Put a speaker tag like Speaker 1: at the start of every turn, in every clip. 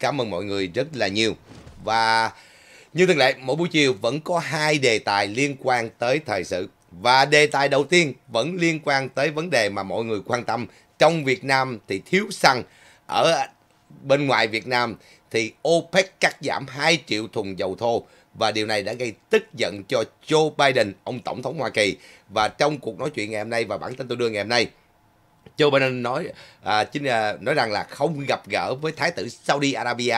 Speaker 1: Cảm ơn mọi người rất là nhiều. Và như thường lệ, mỗi buổi chiều vẫn có hai đề tài liên quan tới thời sự. Và đề tài đầu tiên vẫn liên quan tới vấn đề mà mọi người quan tâm. Trong Việt Nam thì thiếu xăng. Ở bên ngoài Việt Nam thì OPEC cắt giảm 2 triệu thùng dầu thô và điều này đã gây tức giận cho Joe Biden, ông tổng thống Hoa Kỳ. Và trong cuộc nói chuyện ngày hôm nay và bản tin tôi đưa ngày hôm nay, Joe Biden nói à, chính là nói rằng là không gặp gỡ với Thái tử Saudi Arabia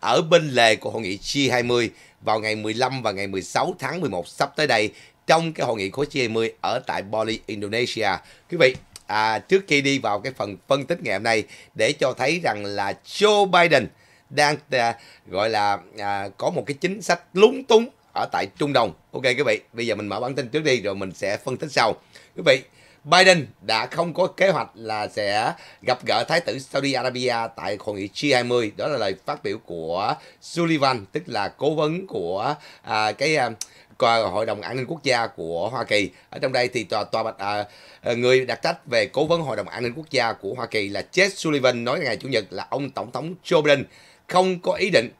Speaker 1: ở bên lề của hội nghị G20 vào ngày 15 và ngày 16 tháng 11 sắp tới đây trong cái hội nghị khối G20 ở tại Bali, Indonesia. Quý vị, à, trước khi đi vào cái phần phân tích ngày hôm nay để cho thấy rằng là Joe Biden đang à, gọi là à, có một cái chính sách lúng túng ở tại Trung Đông. Ok quý vị, bây giờ mình mở bản tin trước đi rồi mình sẽ phân tích sau. Quý vị, Biden đã không có kế hoạch là sẽ gặp gỡ Thái tử Saudi Arabia tại hội nghị G20. Đó là lời phát biểu của Sullivan, tức là cố vấn của à, cái à, hội đồng an ninh quốc gia của Hoa Kỳ. Ở trong đây thì tòa tòa bạch à, à người đặc trách về cố vấn hội đồng an ninh quốc gia của Hoa Kỳ là Jake Sullivan nói ngày chủ nhật là ông tổng thống Joe Biden không có ý định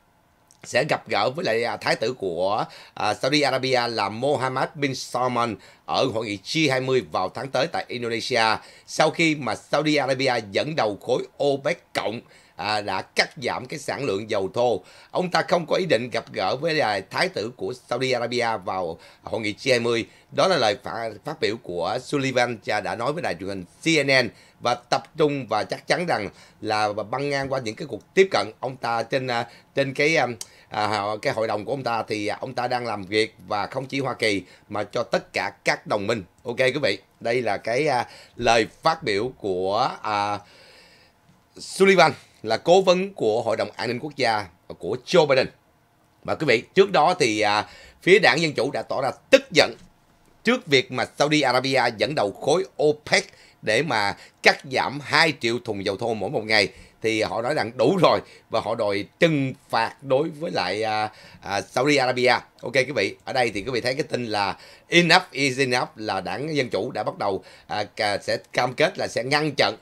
Speaker 1: sẽ gặp gỡ với lại à, thái tử của à, Saudi Arabia là Mohammed bin Salman ở hội nghị G20 vào tháng tới tại Indonesia sau khi mà Saudi Arabia dẫn đầu khối OPEC cộng à, đã cắt giảm cái sản lượng dầu thô. Ông ta không có ý định gặp gỡ với à, thái tử của Saudi Arabia vào hội nghị G20. Đó là lời phả, phát biểu của Sullivan đã nói với đài truyền hình CNN và tập trung và chắc chắn rằng là băng ngang qua những cái cuộc tiếp cận ông ta trên à, trên cái à, à cái hội đồng của ông ta thì ông ta đang làm việc và không chỉ Hoa Kỳ mà cho tất cả các đồng minh. Ok quý vị, đây là cái à, lời phát biểu của à, Sullivan là cố vấn của Hội đồng An ninh Quốc gia của Joe Biden. Và quý vị, trước đó thì à, phía đảng Dân Chủ đã tỏ ra tức giận trước việc mà Saudi Arabia dẫn đầu khối OPEC để mà cắt giảm 2 triệu thùng dầu thô mỗi một ngày thì họ nói rằng đủ rồi và họ đòi trừng phạt đối với lại à, à, Saudi Arabia. Ok quý vị, ở đây thì quý vị thấy cái tin là enough is enough là đảng dân chủ đã bắt đầu à, sẽ cam kết là sẽ ngăn chặn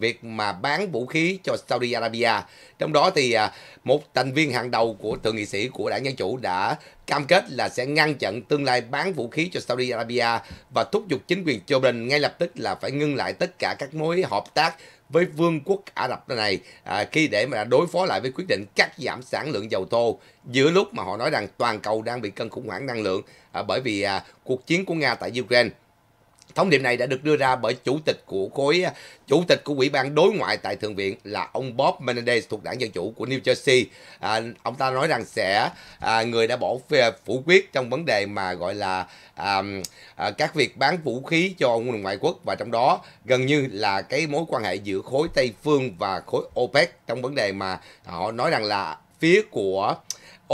Speaker 1: việc mà bán vũ khí cho Saudi Arabia. Trong đó thì à, một thành viên hàng đầu của thượng nghị sĩ của đảng Dân Chủ đã cam kết là sẽ ngăn chặn tương lai bán vũ khí cho Saudi Arabia và thúc giục chính quyền Jordan ngay lập tức là phải ngưng lại tất cả các mối hợp tác với vương quốc Ả Rập này à, khi để mà đối phó lại với quyết định cắt giảm sản lượng dầu thô giữa lúc mà họ nói rằng toàn cầu đang bị cân khủng hoảng năng lượng à, bởi vì à, cuộc chiến của Nga tại Ukraine Thông điệp này đã được đưa ra bởi chủ tịch của khối à, chủ tịch của ủy ban đối ngoại tại thượng viện là ông Bob Menendez thuộc đảng dân chủ của New Jersey. À, ông ta nói rằng sẽ à, người đã bỏ phủ quyết trong vấn đề mà gọi là à, à, các việc bán vũ khí cho ngoại quốc và trong đó gần như là cái mối quan hệ giữa khối Tây phương và khối OPEC trong vấn đề mà họ nói rằng là phía của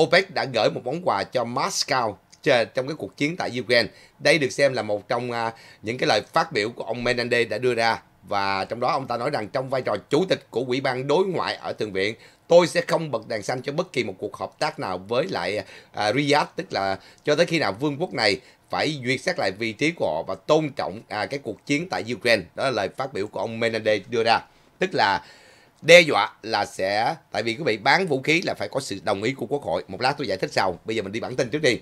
Speaker 1: OPEC đã gửi một món quà cho Moscow trong cái cuộc chiến tại Ukraine. Đây được xem là một trong à, những cái lời phát biểu của ông Menendez đã đưa ra và trong đó ông ta nói rằng trong vai trò chủ tịch của Ủy ban đối ngoại ở Thượng viện, tôi sẽ không bật đèn xanh cho bất kỳ một cuộc hợp tác nào với lại à, Riyadh, tức là cho tới khi nào vương quốc này phải duyệt xét lại vị trí của họ và tôn trọng à, cái cuộc chiến tại Ukraine. Đó là lời phát biểu của ông Menendez đưa ra. Tức là đe dọa là sẽ tại vì quý vị bán vũ khí là phải có sự đồng ý của quốc hội một lát tôi giải thích sau bây giờ mình đi bản tin trước đi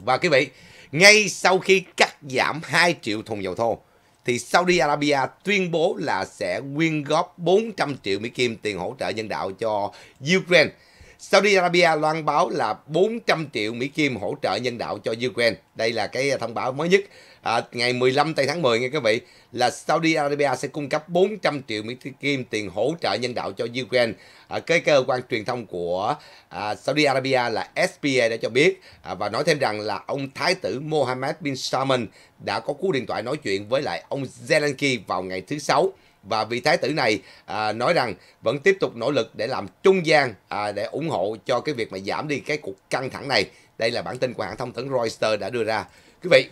Speaker 1: và quý vị, ngay sau khi cắt giảm 2 triệu thùng dầu thô, thì Saudi Arabia tuyên bố là sẽ quyên góp 400 triệu Mỹ Kim tiền hỗ trợ nhân đạo cho Ukraine Saudi Arabia loan báo là 400 triệu Mỹ Kim hỗ trợ nhân đạo cho Ukraine. Đây là cái thông báo mới nhất. À, ngày 15 tây tháng 10 nha các vị là Saudi Arabia sẽ cung cấp 400 triệu Mỹ Kim tiền hỗ trợ nhân đạo cho Ukraine. À, cái cơ quan truyền thông của à, Saudi Arabia là SPA đã cho biết à, và nói thêm rằng là ông Thái tử Mohammed bin Salman đã có cú điện thoại nói chuyện với lại ông Zelensky vào ngày thứ Sáu và vị thái tử này à, nói rằng vẫn tiếp tục nỗ lực để làm trung gian à, để ủng hộ cho cái việc mà giảm đi cái cuộc căng thẳng này. Đây là bản tin của hãng thông tấn Reuters đã đưa ra. Quý vị,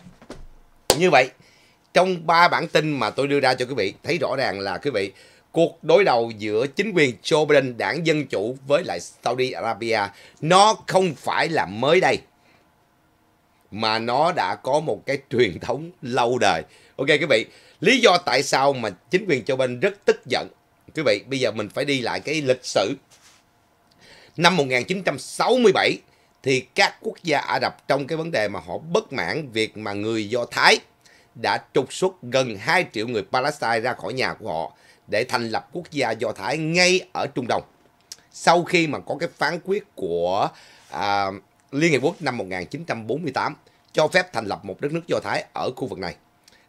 Speaker 1: như vậy trong ba bản tin mà tôi đưa ra cho quý vị thấy rõ ràng là quý vị cuộc đối đầu giữa chính quyền Joe Biden đảng Dân Chủ với lại Saudi Arabia nó không phải là mới đây mà nó đã có một cái truyền thống lâu đời. Ok quý vị, Lý do tại sao mà chính quyền châu bên rất tức giận. Quý vị, bây giờ mình phải đi lại cái lịch sử. Năm 1967 thì các quốc gia Ả Rập trong cái vấn đề mà họ bất mãn việc mà người Do Thái đã trục xuất gần 2 triệu người Palestine ra khỏi nhà của họ để thành lập quốc gia Do Thái ngay ở Trung Đông. Sau khi mà có cái phán quyết của à, Liên Hiệp Quốc năm 1948 cho phép thành lập một đất nước Do Thái ở khu vực này.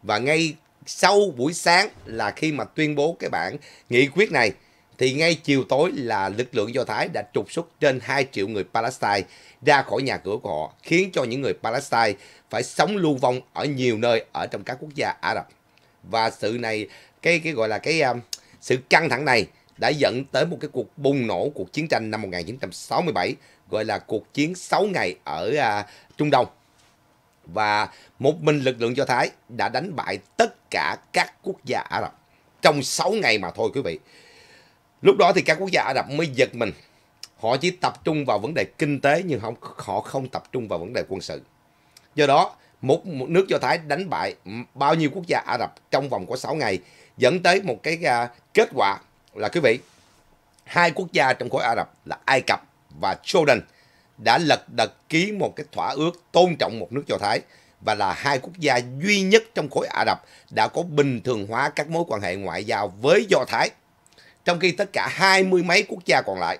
Speaker 1: Và ngay sau buổi sáng là khi mà tuyên bố cái bản nghị quyết này thì ngay chiều tối là lực lượng Do Thái đã trục xuất trên 2 triệu người Palestine ra khỏi nhà cửa của họ, khiến cho những người Palestine phải sống lưu vong ở nhiều nơi ở trong các quốc gia Ả Rập. Và sự này, cái cái gọi là cái um, sự căng thẳng này đã dẫn tới một cái cuộc bùng nổ cuộc chiến tranh năm 1967 gọi là cuộc chiến 6 ngày ở uh, Trung Đông và một mình lực lượng Do Thái đã đánh bại tất cả các quốc gia Ả Rập trong 6 ngày mà thôi quý vị. Lúc đó thì các quốc gia Ả Rập mới giật mình. Họ chỉ tập trung vào vấn đề kinh tế nhưng không họ không tập trung vào vấn đề quân sự. Do đó, một, một nước Do Thái đánh bại bao nhiêu quốc gia Ả Rập trong vòng của 6 ngày dẫn tới một cái uh, kết quả là quý vị, hai quốc gia trong khối Ả Rập là Ai Cập và Jordan đã lật đật ký một cái thỏa ước tôn trọng một nước Do Thái và là hai quốc gia duy nhất trong khối Ả Rập đã có bình thường hóa các mối quan hệ ngoại giao với Do Thái. Trong khi tất cả hai mươi mấy quốc gia còn lại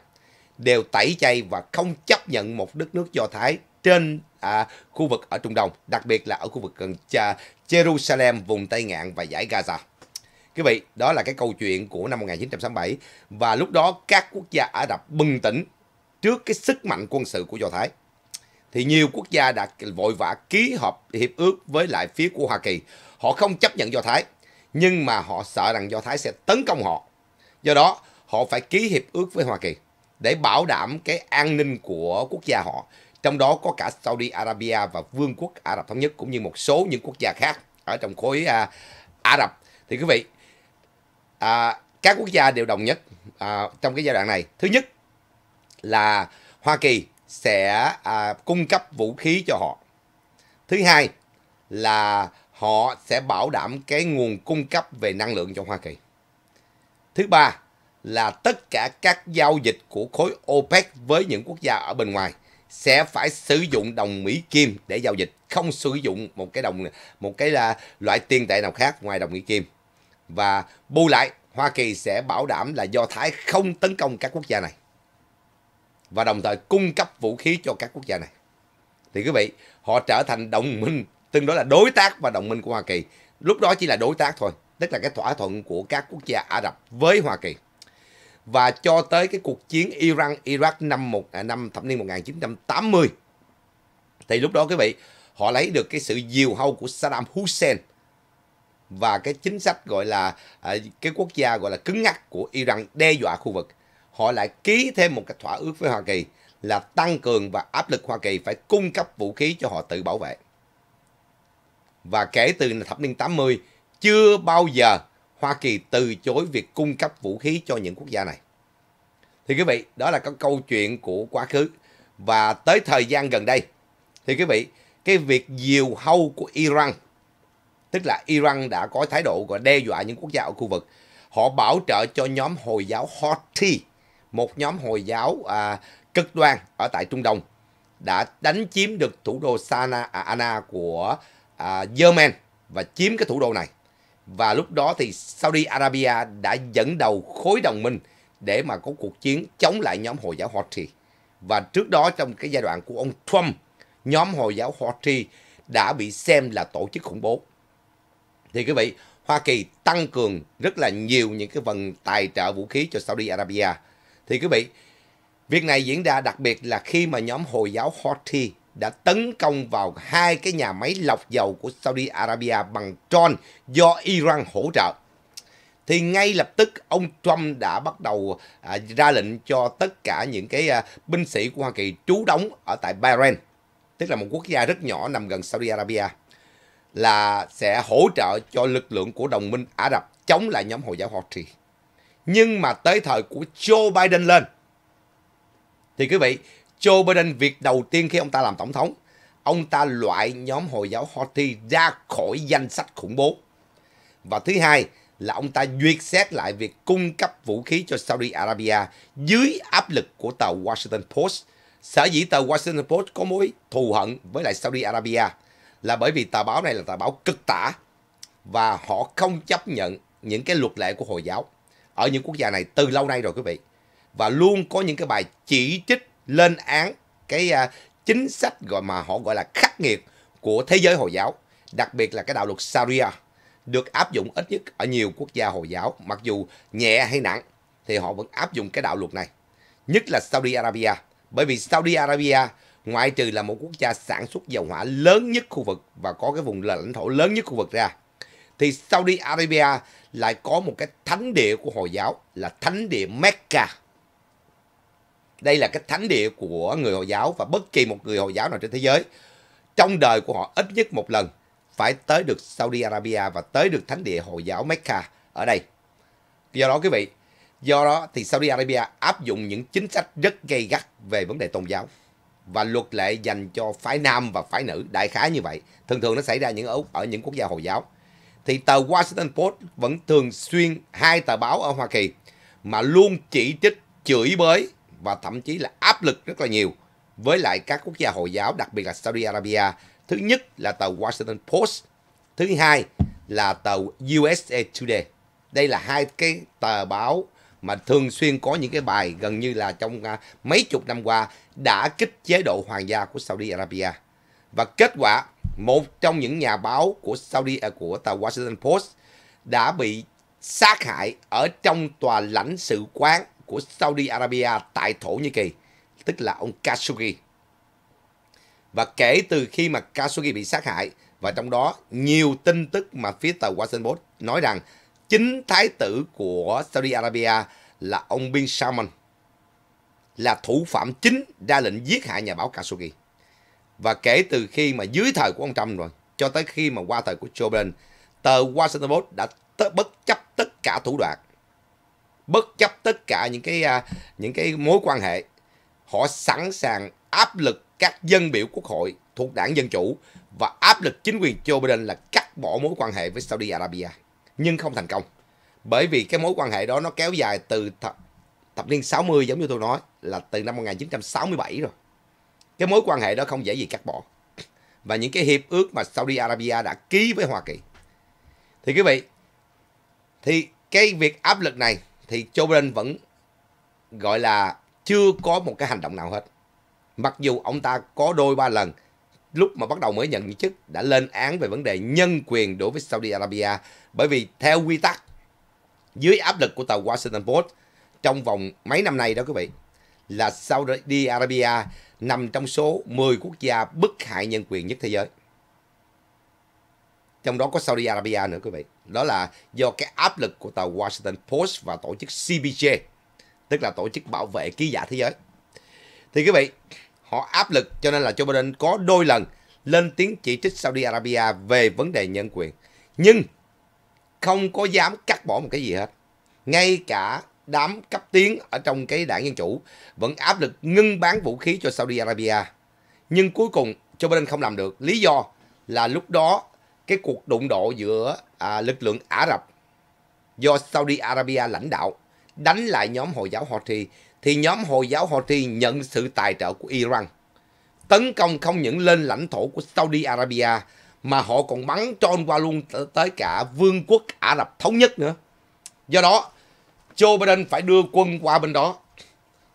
Speaker 1: đều tẩy chay và không chấp nhận một đất nước Do Thái trên à, khu vực ở Trung Đông, đặc biệt là ở khu vực gần Jerusalem, vùng Tây Ngạn và giải Gaza. Quý vị, đó là cái câu chuyện của năm 1967 và lúc đó các quốc gia Ả Rập bừng tỉnh trước cái sức mạnh quân sự của Do Thái. Thì nhiều quốc gia đã vội vã ký hợp hiệp ước với lại phía của Hoa Kỳ. Họ không chấp nhận Do Thái, nhưng mà họ sợ rằng Do Thái sẽ tấn công họ. Do đó, họ phải ký hiệp ước với Hoa Kỳ để bảo đảm cái an ninh của quốc gia họ. Trong đó có cả Saudi Arabia và Vương quốc Ả Rập Thống Nhất cũng như một số những quốc gia khác ở trong khối à, Ả Rập. Thì quý vị, à, các quốc gia đều đồng nhất à, trong cái giai đoạn này. Thứ nhất là Hoa Kỳ sẽ à, cung cấp vũ khí cho họ. Thứ hai là họ sẽ bảo đảm cái nguồn cung cấp về năng lượng cho Hoa Kỳ. Thứ ba là tất cả các giao dịch của khối OPEC với những quốc gia ở bên ngoài sẽ phải sử dụng đồng Mỹ kim để giao dịch, không sử dụng một cái đồng một cái là loại tiền tệ nào khác ngoài đồng Mỹ kim. Và bù lại, Hoa Kỳ sẽ bảo đảm là Do Thái không tấn công các quốc gia này và đồng thời cung cấp vũ khí cho các quốc gia này. Thì quý vị, họ trở thành đồng minh, tương đối là đối tác và đồng minh của Hoa Kỳ. Lúc đó chỉ là đối tác thôi, tức là cái thỏa thuận của các quốc gia Ả Rập với Hoa Kỳ. Và cho tới cái cuộc chiến Iran Iraq năm một à, năm thập niên 1980. Thì lúc đó quý vị, họ lấy được cái sự diều hâu của Saddam Hussein và cái chính sách gọi là à, cái quốc gia gọi là cứng ngắc của Iran đe dọa khu vực họ lại ký thêm một cái thỏa ước với Hoa Kỳ là tăng cường và áp lực Hoa Kỳ phải cung cấp vũ khí cho họ tự bảo vệ. Và kể từ thập niên 80, chưa bao giờ Hoa Kỳ từ chối việc cung cấp vũ khí cho những quốc gia này. Thì quý vị, đó là cái câu chuyện của quá khứ. Và tới thời gian gần đây, thì quý vị, cái việc diều hâu của Iran, tức là Iran đã có thái độ gọi đe dọa những quốc gia ở khu vực, họ bảo trợ cho nhóm Hồi giáo Houthi một nhóm Hồi giáo à, cực đoan ở tại Trung Đông đã đánh chiếm được thủ đô sanaa à, của à, Yemen và chiếm cái thủ đô này. Và lúc đó thì Saudi Arabia đã dẫn đầu khối đồng minh để mà có cuộc chiến chống lại nhóm Hồi giáo Houthi. Và trước đó trong cái giai đoạn của ông Trump, nhóm Hồi giáo Houthi đã bị xem là tổ chức khủng bố. Thì quý vị, Hoa Kỳ tăng cường rất là nhiều những cái phần tài trợ vũ khí cho Saudi Arabia thì quý vị, việc này diễn ra đặc biệt là khi mà nhóm Hồi giáo Houthi đã tấn công vào hai cái nhà máy lọc dầu của Saudi Arabia bằng drone do Iran hỗ trợ. Thì ngay lập tức ông Trump đã bắt đầu à, ra lệnh cho tất cả những cái à, binh sĩ của Hoa Kỳ trú đóng ở tại Bahrain, tức là một quốc gia rất nhỏ nằm gần Saudi Arabia, là sẽ hỗ trợ cho lực lượng của đồng minh Ả Rập chống lại nhóm Hồi giáo Houthi. Nhưng mà tới thời của Joe Biden lên thì quý vị, Joe Biden việc đầu tiên khi ông ta làm tổng thống, ông ta loại nhóm Hồi giáo Houthi ra khỏi danh sách khủng bố. Và thứ hai là ông ta duyệt xét lại việc cung cấp vũ khí cho Saudi Arabia dưới áp lực của tờ Washington Post. Sở dĩ tờ Washington Post có mối thù hận với lại Saudi Arabia là bởi vì tờ báo này là tờ báo cực tả và họ không chấp nhận những cái luật lệ của Hồi giáo ở những quốc gia này từ lâu nay rồi quý vị và luôn có những cái bài chỉ trích lên án cái à, chính sách gọi mà họ gọi là khắc nghiệt của thế giới hồi giáo đặc biệt là cái đạo luật Sharia được áp dụng ít nhất ở nhiều quốc gia hồi giáo mặc dù nhẹ hay nặng thì họ vẫn áp dụng cái đạo luật này nhất là Saudi Arabia bởi vì Saudi Arabia ngoại trừ là một quốc gia sản xuất dầu hỏa lớn nhất khu vực và có cái vùng lãnh thổ lớn nhất khu vực ra thì Saudi Arabia lại có một cái thánh địa của Hồi giáo là thánh địa Mecca. Đây là cái thánh địa của người Hồi giáo và bất kỳ một người Hồi giáo nào trên thế giới trong đời của họ ít nhất một lần phải tới được Saudi Arabia và tới được thánh địa Hồi giáo Mecca ở đây. Do đó quý vị, do đó thì Saudi Arabia áp dụng những chính sách rất gay gắt về vấn đề tôn giáo và luật lệ dành cho phái nam và phái nữ đại khái như vậy. Thường thường nó xảy ra những ở, ở những quốc gia Hồi giáo thì tờ Washington Post vẫn thường xuyên hai tờ báo ở Hoa Kỳ mà luôn chỉ trích, chửi bới và thậm chí là áp lực rất là nhiều với lại các quốc gia Hồi giáo, đặc biệt là Saudi Arabia. Thứ nhất là tờ Washington Post, thứ hai là tờ USA Today. Đây là hai cái tờ báo mà thường xuyên có những cái bài gần như là trong à, mấy chục năm qua đã kích chế độ hoàng gia của Saudi Arabia. Và kết quả một trong những nhà báo của Saudi à, của tờ Washington Post đã bị sát hại ở trong tòa lãnh sự quán của Saudi Arabia tại Thổ Nhĩ Kỳ, tức là ông Khashoggi. Và kể từ khi mà Khashoggi bị sát hại, và trong đó nhiều tin tức mà phía tờ Washington Post nói rằng chính thái tử của Saudi Arabia là ông Bin Salman là thủ phạm chính ra lệnh giết hại nhà báo Khashoggi. Và kể từ khi mà dưới thời của ông Trump rồi, cho tới khi mà qua thời của Joe Biden, tờ Washington Post đã bất chấp tất cả thủ đoạn, bất chấp tất cả những cái à, những cái mối quan hệ, họ sẵn sàng áp lực các dân biểu quốc hội thuộc đảng Dân Chủ và áp lực chính quyền Joe Biden là cắt bỏ mối quan hệ với Saudi Arabia. Nhưng không thành công. Bởi vì cái mối quan hệ đó nó kéo dài từ thập, thập niên 60 giống như tôi nói là từ năm 1967 rồi cái mối quan hệ đó không dễ gì cắt bỏ và những cái hiệp ước mà Saudi Arabia đã ký với Hoa Kỳ thì quý vị thì cái việc áp lực này thì Joe Biden vẫn gọi là chưa có một cái hành động nào hết mặc dù ông ta có đôi ba lần lúc mà bắt đầu mới nhận chức đã lên án về vấn đề nhân quyền đối với Saudi Arabia bởi vì theo quy tắc dưới áp lực của tàu Washington Post trong vòng mấy năm nay đó quý vị là Saudi Arabia nằm trong số 10 quốc gia bức hại nhân quyền nhất thế giới. Trong đó có Saudi Arabia nữa quý vị. Đó là do cái áp lực của tờ Washington Post và tổ chức CBJ, tức là tổ chức bảo vệ ký giả thế giới. Thì quý vị, họ áp lực cho nên là Joe Biden có đôi lần lên tiếng chỉ trích Saudi Arabia về vấn đề nhân quyền. Nhưng không có dám cắt bỏ một cái gì hết. Ngay cả đám cấp tiến ở trong cái đảng Dân Chủ vẫn áp lực ngưng bán vũ khí cho Saudi Arabia. Nhưng cuối cùng Joe Biden không làm được. Lý do là lúc đó cái cuộc đụng độ giữa à, lực lượng Ả Rập do Saudi Arabia lãnh đạo đánh lại nhóm Hồi giáo Houthi thì nhóm Hồi giáo Houthi nhận sự tài trợ của Iran. Tấn công không những lên lãnh thổ của Saudi Arabia mà họ còn bắn trôn qua luôn tới cả vương quốc Ả Rập Thống Nhất nữa. Do đó, Joe Biden phải đưa quân qua bên đó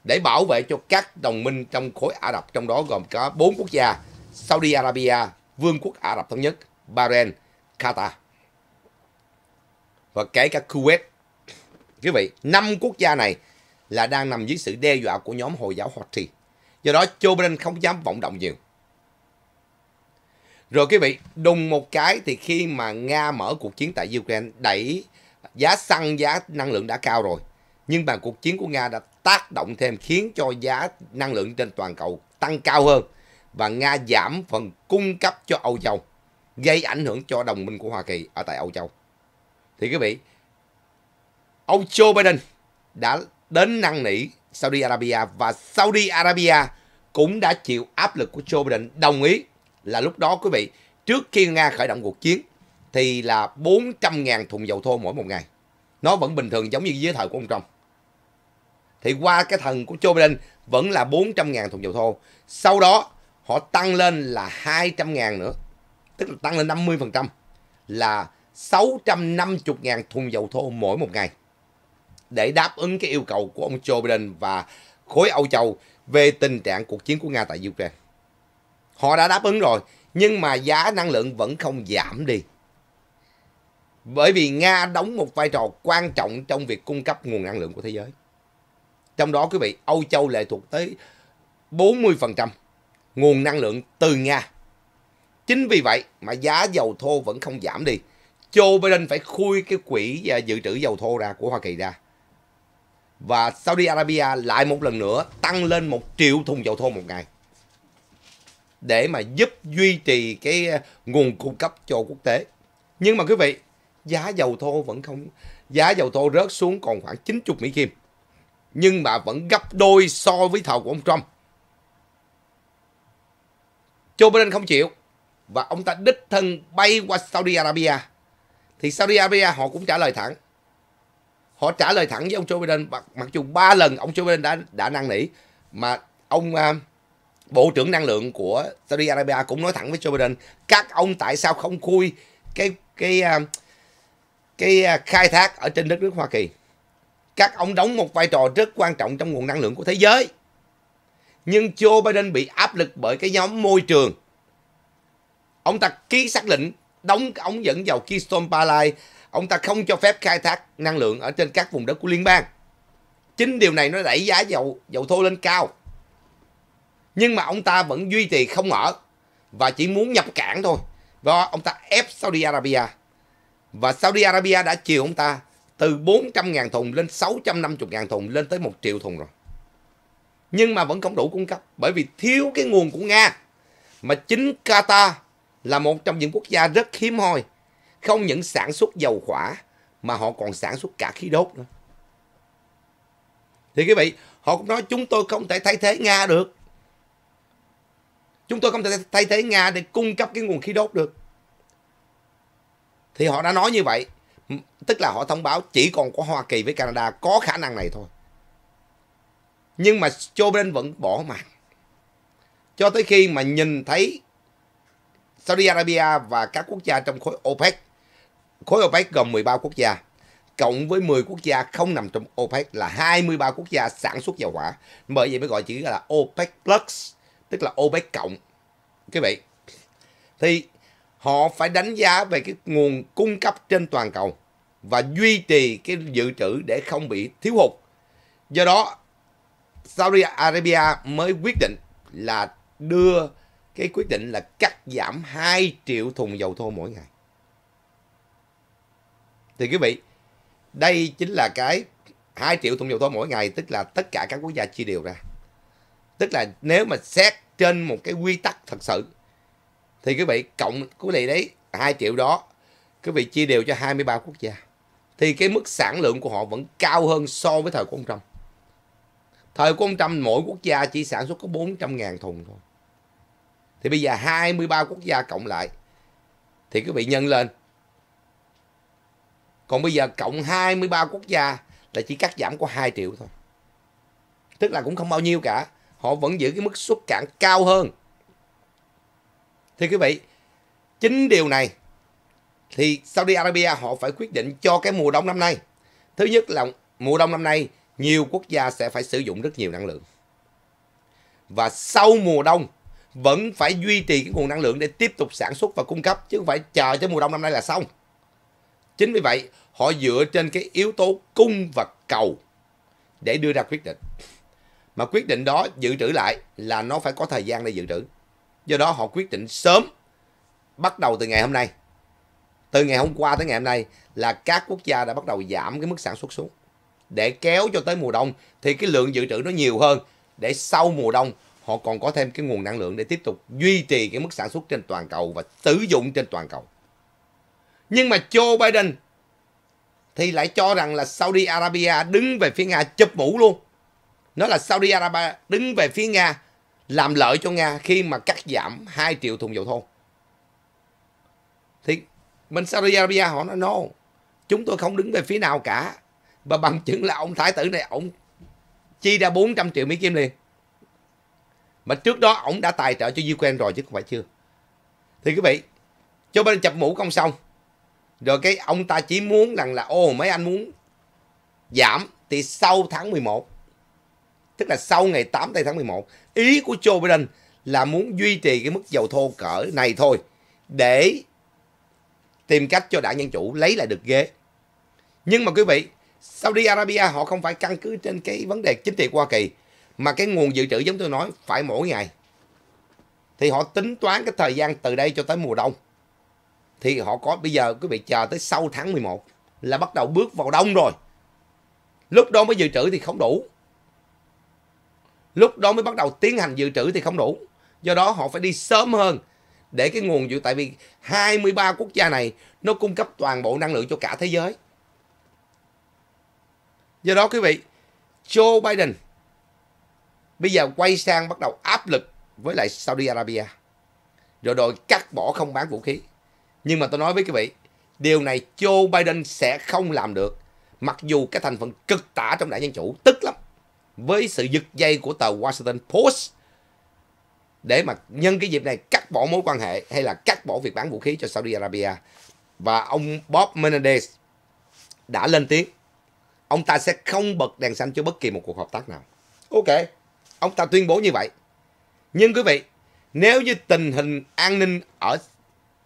Speaker 1: để bảo vệ cho các đồng minh trong khối Ả Rập, trong đó gồm có bốn quốc gia Saudi Arabia, Vương quốc Ả Rập Thống Nhất, Bahrain, Qatar và kể cả Kuwait. Quý vị, năm quốc gia này là đang nằm dưới sự đe dọa của nhóm Hồi giáo Houthi. Do đó, Joe Biden không dám vọng động nhiều. Rồi quý vị, đùng một cái thì khi mà Nga mở cuộc chiến tại Ukraine đẩy giá xăng giá năng lượng đã cao rồi nhưng mà cuộc chiến của nga đã tác động thêm khiến cho giá năng lượng trên toàn cầu tăng cao hơn và nga giảm phần cung cấp cho âu châu gây ảnh hưởng cho đồng minh của hoa kỳ ở tại âu châu thì quý vị ông joe biden đã đến năn nỉ saudi arabia và saudi arabia cũng đã chịu áp lực của joe biden đồng ý là lúc đó quý vị trước khi nga khởi động cuộc chiến thì là 400.000 thùng dầu thô mỗi một ngày. Nó vẫn bình thường giống như dưới thời của ông Trump. Thì qua cái thần của Joe Biden vẫn là 400.000 thùng dầu thô. Sau đó họ tăng lên là 200.000 nữa. Tức là tăng lên 50% là 650.000 thùng dầu thô mỗi một ngày. Để đáp ứng cái yêu cầu của ông Joe Biden và khối Âu Châu về tình trạng cuộc chiến của Nga tại Ukraine. Họ đã đáp ứng rồi, nhưng mà giá năng lượng vẫn không giảm đi. Bởi vì Nga đóng một vai trò quan trọng trong việc cung cấp nguồn năng lượng của thế giới. Trong đó quý vị, Âu Châu lệ thuộc tới 40% nguồn năng lượng từ Nga. Chính vì vậy mà giá dầu thô vẫn không giảm đi. Joe Biden phải khui cái quỹ à, dự trữ dầu thô ra của Hoa Kỳ ra. Và Saudi Arabia lại một lần nữa tăng lên một triệu thùng dầu thô một ngày. Để mà giúp duy trì cái à, nguồn cung cấp cho quốc tế. Nhưng mà quý vị, giá dầu thô vẫn không giá dầu thô rớt xuống còn khoảng 90 Mỹ Kim. Nhưng mà vẫn gấp đôi so với thầu của ông Trump. Joe Biden không chịu và ông ta đích thân bay qua Saudi Arabia. Thì Saudi Arabia họ cũng trả lời thẳng. Họ trả lời thẳng với ông Joe Biden mặc, mặc dù ba lần ông Joe Biden đã đã năn nỉ mà ông uh, Bộ trưởng năng lượng của Saudi Arabia cũng nói thẳng với Joe Biden các ông tại sao không khui cái cái uh, cái à, khai thác ở trên đất nước Hoa Kỳ. Các ông đóng một vai trò rất quan trọng trong nguồn năng lượng của thế giới. Nhưng Joe Biden bị áp lực bởi cái nhóm môi trường. Ông ta ký xác lệnh đóng ống dẫn dầu Keystone Pipeline. Ông ta không cho phép khai thác năng lượng ở trên các vùng đất của liên bang. Chính điều này nó đẩy giá dầu dầu thô lên cao. Nhưng mà ông ta vẫn duy trì không mở và chỉ muốn nhập cảng thôi. Và ông ta ép Saudi Arabia và Saudi Arabia đã chiều ông ta từ 400.000 thùng lên 650.000 thùng lên tới 1 triệu thùng rồi. Nhưng mà vẫn không đủ cung cấp bởi vì thiếu cái nguồn của Nga. Mà chính Qatar là một trong những quốc gia rất hiếm hoi. Không những sản xuất dầu hỏa mà họ còn sản xuất cả khí đốt nữa. Thì quý vị, họ cũng nói chúng tôi không thể thay thế Nga được. Chúng tôi không thể thay thế Nga để cung cấp cái nguồn khí đốt được thì họ đã nói như vậy tức là họ thông báo chỉ còn có Hoa Kỳ với Canada có khả năng này thôi nhưng mà Joe Biden vẫn bỏ mặt cho tới khi mà nhìn thấy Saudi Arabia và các quốc gia trong khối OPEC khối OPEC gồm 13 quốc gia cộng với 10 quốc gia không nằm trong OPEC là 23 quốc gia sản xuất dầu hỏa. Bởi vậy mới gọi chữ là OPEC Plus, tức là OPEC cộng. Quý vị, thì họ phải đánh giá về cái nguồn cung cấp trên toàn cầu và duy trì cái dự trữ để không bị thiếu hụt. Do đó, Saudi Arabia mới quyết định là đưa cái quyết định là cắt giảm 2 triệu thùng dầu thô mỗi ngày. Thì quý vị, đây chính là cái 2 triệu thùng dầu thô mỗi ngày tức là tất cả các quốc gia chia đều ra. Tức là nếu mà xét trên một cái quy tắc thật sự thì quý vị cộng quý vị đấy 2 triệu đó quý vị chia đều cho 23 quốc gia thì cái mức sản lượng của họ vẫn cao hơn so với thời của ông Trump. Thời của ông Trump mỗi quốc gia chỉ sản xuất có 400.000 thùng thôi. Thì bây giờ 23 quốc gia cộng lại thì quý vị nhân lên. Còn bây giờ cộng 23 quốc gia là chỉ cắt giảm có 2 triệu thôi. Tức là cũng không bao nhiêu cả. Họ vẫn giữ cái mức xuất cảng cao hơn thì quý vị, chính điều này thì Saudi Arabia họ phải quyết định cho cái mùa đông năm nay. Thứ nhất là mùa đông năm nay nhiều quốc gia sẽ phải sử dụng rất nhiều năng lượng. Và sau mùa đông vẫn phải duy trì cái nguồn năng lượng để tiếp tục sản xuất và cung cấp chứ không phải chờ tới mùa đông năm nay là xong. Chính vì vậy, họ dựa trên cái yếu tố cung và cầu để đưa ra quyết định. Mà quyết định đó dự trữ lại là nó phải có thời gian để dự trữ. Do đó họ quyết định sớm bắt đầu từ ngày hôm nay. Từ ngày hôm qua tới ngày hôm nay là các quốc gia đã bắt đầu giảm cái mức sản xuất xuống. Để kéo cho tới mùa đông thì cái lượng dự trữ nó nhiều hơn để sau mùa đông họ còn có thêm cái nguồn năng lượng để tiếp tục duy trì cái mức sản xuất trên toàn cầu và sử dụng trên toàn cầu. Nhưng mà Joe Biden thì lại cho rằng là Saudi Arabia đứng về phía Nga chụp mũ luôn. Nó là Saudi Arabia đứng về phía Nga làm lợi cho Nga khi mà cắt giảm 2 triệu thùng dầu thô. Thì bên Saudi Arabia họ nói no, chúng tôi không đứng về phía nào cả. Và bằng chứng là ông thái tử này ông chi ra 400 triệu Mỹ Kim liền. Mà trước đó ông đã tài trợ cho Ukraine rồi chứ không phải chưa. Thì quý vị, cho bên chập mũ không xong. Rồi cái ông ta chỉ muốn rằng là ô mấy anh muốn giảm thì sau tháng 11 tức là sau ngày 8 tây tháng 11. Ý của Joe Biden là muốn duy trì cái mức dầu thô cỡ này thôi để tìm cách cho đảng Dân Chủ lấy lại được ghế. Nhưng mà quý vị, Saudi Arabia họ không phải căn cứ trên cái vấn đề chính trị của Hoa Kỳ mà cái nguồn dự trữ giống tôi nói phải mỗi ngày. Thì họ tính toán cái thời gian từ đây cho tới mùa đông. Thì họ có bây giờ quý vị chờ tới sau tháng 11 là bắt đầu bước vào đông rồi. Lúc đó mới dự trữ thì không đủ lúc đó mới bắt đầu tiến hành dự trữ thì không đủ do đó họ phải đi sớm hơn để cái nguồn dự tại vì 23 quốc gia này nó cung cấp toàn bộ năng lượng cho cả thế giới do đó quý vị Joe Biden bây giờ quay sang bắt đầu áp lực với lại Saudi Arabia rồi đội cắt bỏ không bán vũ khí nhưng mà tôi nói với quý vị điều này Joe Biden sẽ không làm được mặc dù cái thành phần cực tả trong đảng dân chủ tức lắm với sự giật dây của tờ Washington Post để mà nhân cái dịp này cắt bỏ mối quan hệ hay là cắt bỏ việc bán vũ khí cho Saudi Arabia. Và ông Bob Menendez đã lên tiếng. Ông ta sẽ không bật đèn xanh cho bất kỳ một cuộc hợp tác nào. Ok, ông ta tuyên bố như vậy. Nhưng quý vị, nếu như tình hình an ninh ở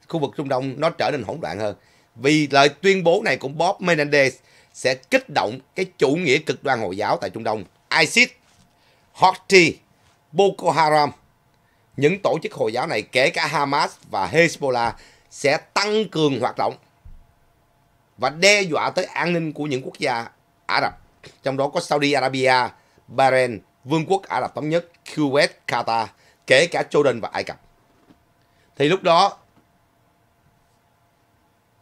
Speaker 1: khu vực Trung Đông nó trở nên hỗn loạn hơn, vì lời tuyên bố này của Bob Menendez sẽ kích động cái chủ nghĩa cực đoan Hồi giáo tại Trung Đông ISIS, Houthi, Boko Haram. Những tổ chức Hồi giáo này kể cả Hamas và Hezbollah sẽ tăng cường hoạt động và đe dọa tới an ninh của những quốc gia Ả Rập, trong đó có Saudi Arabia, Bahrain, Vương quốc Ả Rập Thống Nhất, Kuwait, Qatar, kể cả Jordan và Ai Cập. Thì lúc đó,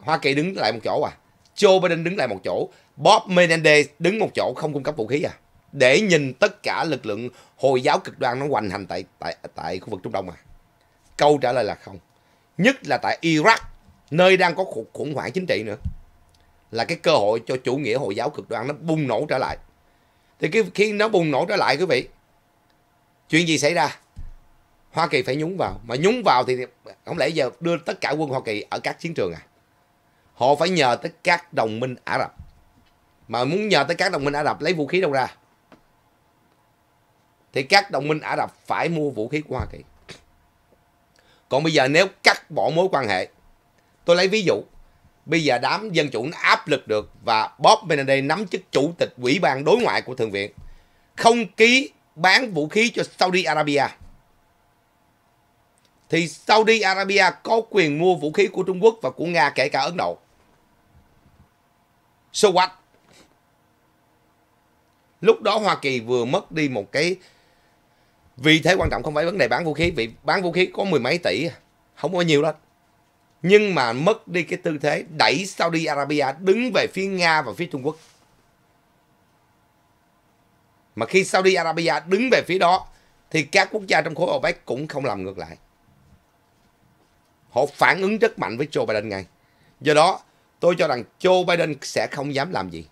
Speaker 1: Hoa Kỳ đứng lại một chỗ à, Joe Biden đứng lại một chỗ, Bob Menendez đứng một chỗ không cung cấp vũ khí à để nhìn tất cả lực lượng Hồi giáo cực đoan nó hoành hành tại tại tại khu vực Trung Đông à? Câu trả lời là không. Nhất là tại Iraq, nơi đang có cuộc khủng hoảng chính trị nữa. Là cái cơ hội cho chủ nghĩa Hồi giáo cực đoan nó bùng nổ trở lại. Thì cái, khi nó bùng nổ trở lại quý vị, chuyện gì xảy ra? Hoa Kỳ phải nhúng vào. Mà nhúng vào thì không lẽ giờ đưa tất cả quân Hoa Kỳ ở các chiến trường à? Họ phải nhờ tới các đồng minh Ả Rập. Mà muốn nhờ tới các đồng minh Ả Rập lấy vũ khí đâu ra? thì các đồng minh Ả Rập phải mua vũ khí của Hoa Kỳ. Còn bây giờ nếu cắt bỏ mối quan hệ, tôi lấy ví dụ, bây giờ đám dân chủ nó áp lực được và Bob Benedict nắm chức chủ tịch ủy ban đối ngoại của Thượng viện, không ký bán vũ khí cho Saudi Arabia. Thì Saudi Arabia có quyền mua vũ khí của Trung Quốc và của Nga kể cả Ấn Độ. So what? Lúc đó Hoa Kỳ vừa mất đi một cái vì thế quan trọng không phải vấn đề bán vũ khí vì bán vũ khí có mười mấy tỷ không có nhiều đâu nhưng mà mất đi cái tư thế đẩy Saudi Arabia đứng về phía Nga và phía Trung Quốc mà khi Saudi Arabia đứng về phía đó thì các quốc gia trong khối OPEC cũng không làm ngược lại họ phản ứng rất mạnh với Joe Biden ngay do đó tôi cho rằng Joe Biden sẽ không dám làm gì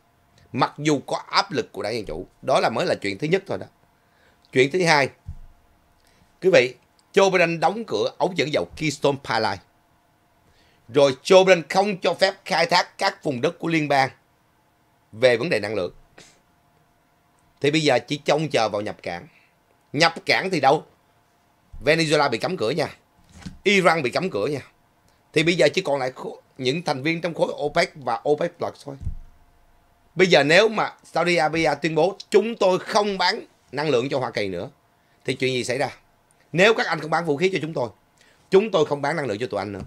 Speaker 1: mặc dù có áp lực của đảng dân chủ đó là mới là chuyện thứ nhất thôi đó chuyện thứ hai Quý vị, Joe Biden đóng cửa ống dẫn dầu Keystone Pipeline. Rồi Joe Biden không cho phép khai thác các vùng đất của liên bang về vấn đề năng lượng. Thì bây giờ chỉ trông chờ vào nhập cảng. Nhập cảng thì đâu? Venezuela bị cấm cửa nha. Iran bị cấm cửa nha. Thì bây giờ chỉ còn lại những thành viên trong khối OPEC và OPEC Plus thôi. Bây giờ nếu mà Saudi Arabia tuyên bố chúng tôi không bán năng lượng cho Hoa Kỳ nữa, thì chuyện gì xảy ra? nếu các anh không bán vũ khí cho chúng tôi chúng tôi không bán năng lượng cho tụi anh nữa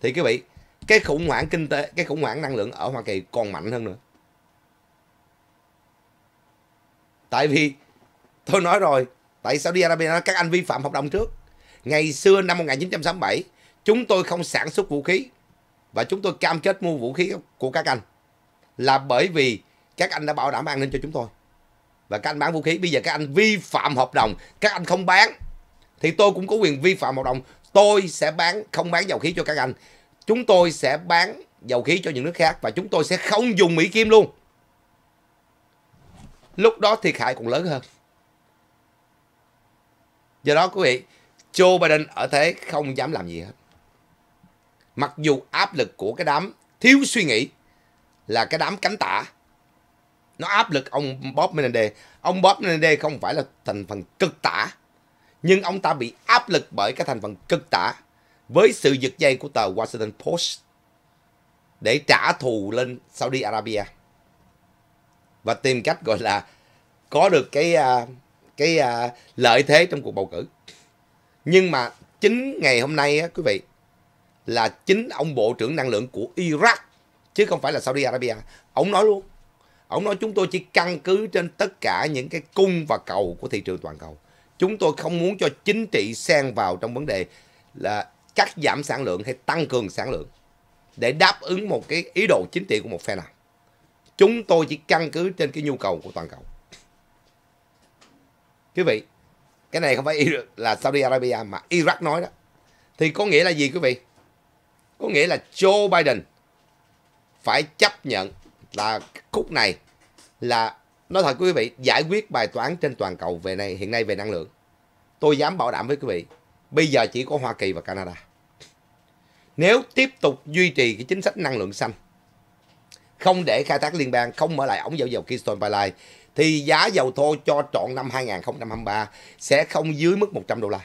Speaker 1: thì quý vị cái khủng hoảng kinh tế cái khủng hoảng năng lượng ở hoa kỳ còn mạnh hơn nữa tại vì tôi nói rồi tại saudi arabia các anh vi phạm hợp đồng trước ngày xưa năm 1967 chúng tôi không sản xuất vũ khí và chúng tôi cam kết mua vũ khí của các anh là bởi vì các anh đã bảo đảm an ninh cho chúng tôi và các anh bán vũ khí bây giờ các anh vi phạm hợp đồng các anh không bán thì tôi cũng có quyền vi phạm hợp đồng tôi sẽ bán không bán dầu khí cho các anh chúng tôi sẽ bán dầu khí cho những nước khác và chúng tôi sẽ không dùng mỹ kim luôn lúc đó thiệt hại còn lớn hơn do đó quý vị Joe Biden ở thế không dám làm gì hết mặc dù áp lực của cái đám thiếu suy nghĩ là cái đám cánh tả nó áp lực ông Bob Menendez ông Bob Menendez không phải là thành phần cực tả nhưng ông ta bị áp lực bởi các thành phần cực tả với sự giật dây của tờ Washington Post để trả thù lên Saudi Arabia và tìm cách gọi là có được cái à, cái à, lợi thế trong cuộc bầu cử nhưng mà chính ngày hôm nay á, quý vị là chính ông bộ trưởng năng lượng của Iraq chứ không phải là Saudi Arabia ông nói luôn ông nói chúng tôi chỉ căn cứ trên tất cả những cái cung và cầu của thị trường toàn cầu Chúng tôi không muốn cho chính trị xen vào trong vấn đề là cắt giảm sản lượng hay tăng cường sản lượng để đáp ứng một cái ý đồ chính trị của một phe nào. Chúng tôi chỉ căn cứ trên cái nhu cầu của toàn cầu. Quý vị, cái này không phải là Saudi Arabia mà Iraq nói đó. Thì có nghĩa là gì quý vị? Có nghĩa là Joe Biden phải chấp nhận là khúc này là nói thật quý vị giải quyết bài toán trên toàn cầu về này hiện nay về năng lượng tôi dám bảo đảm với quý vị bây giờ chỉ có Hoa Kỳ và Canada nếu tiếp tục duy trì cái chính sách năng lượng xanh không để khai thác liên bang không mở lại ống dầu dầu Keystone Pipeline thì giá dầu thô cho trọn năm 2023 sẽ không dưới mức 100 đô la.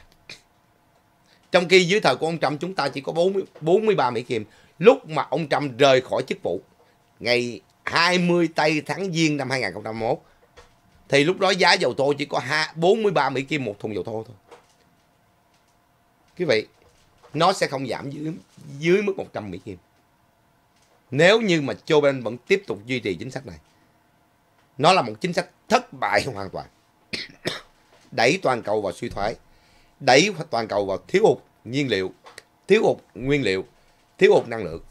Speaker 1: Trong khi dưới thời của ông Trump chúng ta chỉ có 40, 43 Mỹ Kim lúc mà ông Trump rời khỏi chức vụ ngày 20 tây tháng giêng năm 2021 thì lúc đó giá dầu thô chỉ có 43 Mỹ Kim một thùng dầu thô thôi. Quý vị, nó sẽ không giảm dưới, dưới mức 100 Mỹ Kim. Nếu như mà Joe Biden vẫn tiếp tục duy trì chính sách này. Nó là một chính sách thất bại hoàn toàn. đẩy toàn cầu vào suy thoái, đẩy toàn cầu vào thiếu hụt nhiên liệu, thiếu hụt nguyên liệu, thiếu hụt năng lượng.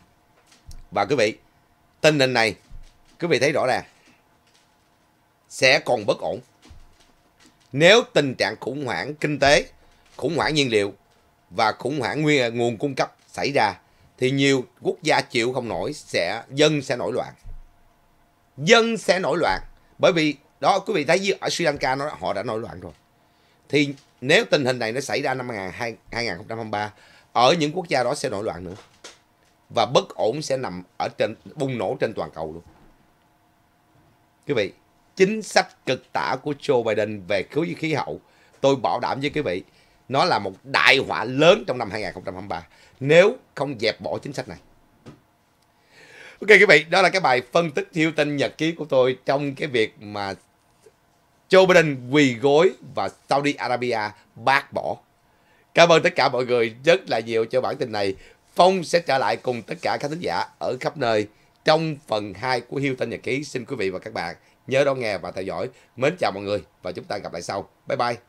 Speaker 1: Và quý vị, tình hình này quý vị thấy rõ ràng sẽ còn bất ổn nếu tình trạng khủng hoảng kinh tế khủng hoảng nhiên liệu và khủng hoảng nguyên nguồn cung cấp xảy ra thì nhiều quốc gia chịu không nổi sẽ dân sẽ nổi loạn dân sẽ nổi loạn bởi vì đó quý vị thấy ở Sri Lanka nó họ đã nổi loạn rồi thì nếu tình hình này nó xảy ra năm 2023 ở những quốc gia đó sẽ nổi loạn nữa và bất ổn sẽ nằm ở trên bùng nổ trên toàn cầu luôn. Quý vị, chính sách cực tả của Joe Biden về khí khí hậu, tôi bảo đảm với quý vị, nó là một đại họa lớn trong năm 2023 nếu không dẹp bỏ chính sách này. Ok quý vị, đó là cái bài phân tích thiêu tinh nhật ký của tôi trong cái việc mà Joe Biden quỳ gối và Saudi Arabia bác bỏ. Cảm ơn tất cả mọi người rất là nhiều cho bản tin này. Phong sẽ trở lại cùng tất cả các thính giả ở khắp nơi trong phần 2 của Hiêu Tinh Nhật Ký. Xin quý vị và các bạn nhớ đón nghe và theo dõi. Mến chào mọi người và chúng ta gặp lại sau. Bye bye.